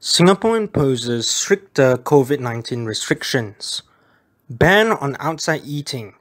Singapore imposes stricter COVID 19 restrictions. Ban on outside eating,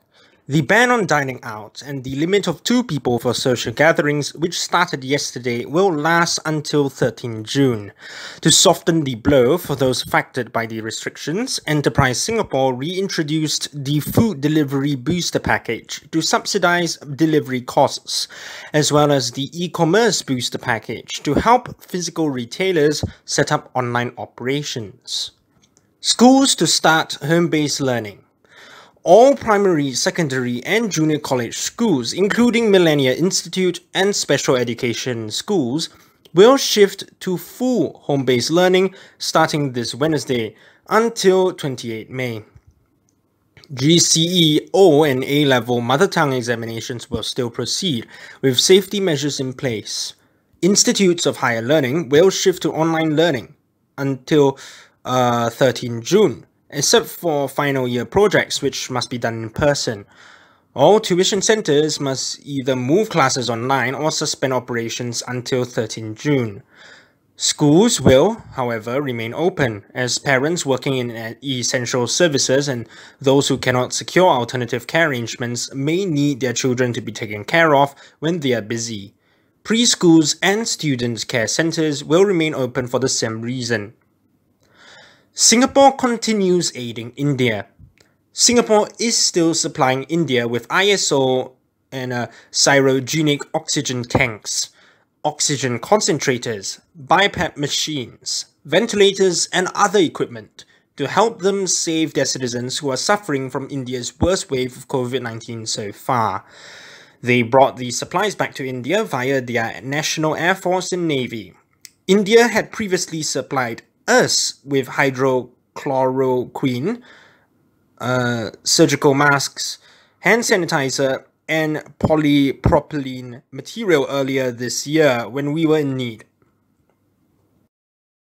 the ban on dining out and the limit of two people for social gatherings, which started yesterday, will last until 13 June. To soften the blow for those affected by the restrictions, Enterprise Singapore reintroduced the Food Delivery Booster Package to subsidize delivery costs, as well as the e commerce booster package to help physical retailers set up online operations. Schools to start home based learning all primary, secondary, and junior college schools, including Millennia Institute and special education schools, will shift to full home-based learning starting this Wednesday until 28 May. GCE, O, and A level mother tongue examinations will still proceed with safety measures in place. Institutes of higher learning will shift to online learning until uh, 13 June except for final year projects which must be done in person. All tuition centres must either move classes online or suspend operations until 13 June. Schools will, however, remain open, as parents working in essential services and those who cannot secure alternative care arrangements may need their children to be taken care of when they are busy. Preschools and student care centres will remain open for the same reason. Singapore continues aiding India. Singapore is still supplying India with ISO and uh, cryogenic oxygen tanks, oxygen concentrators, BiPAP machines, ventilators, and other equipment to help them save their citizens who are suffering from India's worst wave of COVID 19 so far. They brought the supplies back to India via their National Air Force and Navy. India had previously supplied us with hydrochloroquine, uh, surgical masks, hand sanitizer, and polypropylene material earlier this year when we were in need.